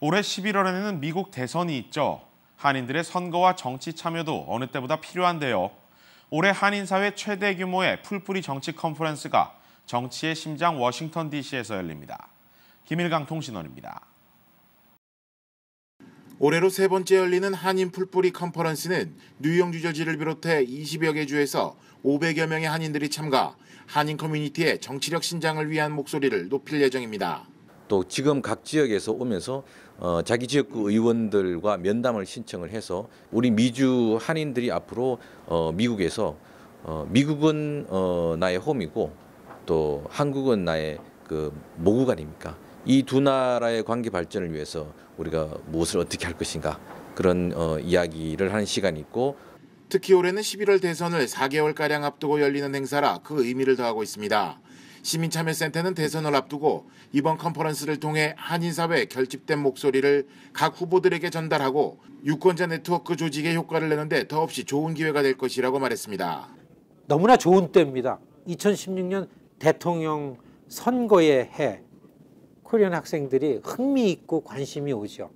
올해 11월에는 미국 대선이 있죠. 한인들의 선거와 정치 참여도 어느 때보다 필요한데요. 올해 한인사회 최대 규모의 풀뿌리 정치 컨퍼런스가 정치의 심장 워싱턴 DC에서 열립니다. 김일강 통신원입니다. 올해로 세 번째 열리는 한인 풀뿌리 컨퍼런스는 뉴욕 뉴저지를 비롯해 20여 개 주에서 500여 명의 한인들이 참가, 한인 커뮤니티의 정치력 신장을 위한 목소리를 높일 예정입니다. 또 지금 각 지역에서 오면서 어, 자기 지역구 그 의원들과 면담을 신청을 해서 우리 미주 한인들이 앞으로 어, 미국에서 어, 미국은 어, 나의 홈이고 또 한국은 나의 그 모국 아닙니까? 이 두 나라의 관계 발전을 위해서 우리가 무엇을 어떻게 할 것인가 그런 어, 이야기를 하는 시간이 있고 특히 올해는 11월 대선을 4개월가량 앞두고 열리는 행사라 그 의미를 더하고 있습니다. 시민참여센터는 대선을 앞두고 이번 컨퍼런스를 통해 한인사회 결집된 목소리를 각 후보들에게 전달하고 유권자 네트워크 조직의 효과를 내는데 더없이 좋은 기회가 될 것이라고 말했습니다. 너무나 좋은 때입니다. 2016년 대통령 선거의 해 코리안 학생들이 흥미있고 관심이 오죠.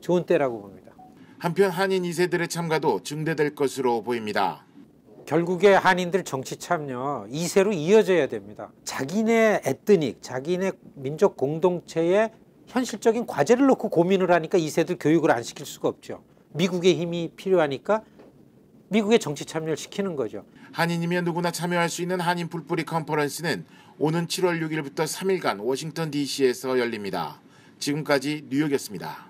좋은 때라고 봅니다. 한편 한인 2세들의 참가도 증대될 것으로 보입니다. 결국에 한인들 정치 참여 2세로 이어져야 됩니다. 자기네 에트닉, 자기네 민족 공동체의 현실적인 과제를 놓고 고민을 하니까 2세들 교육을 안 시킬 수가 없죠. 미국의 힘이 필요하니까 미국의 정치 참여를 시키는 거죠. 한인이면 누구나 참여할 수 있는 한인 풀뿌리 컨퍼런스는 오는 7월 6일부터 3일간 워싱턴 DC에서 열립니다. 지금까지 뉴욕이었습니다.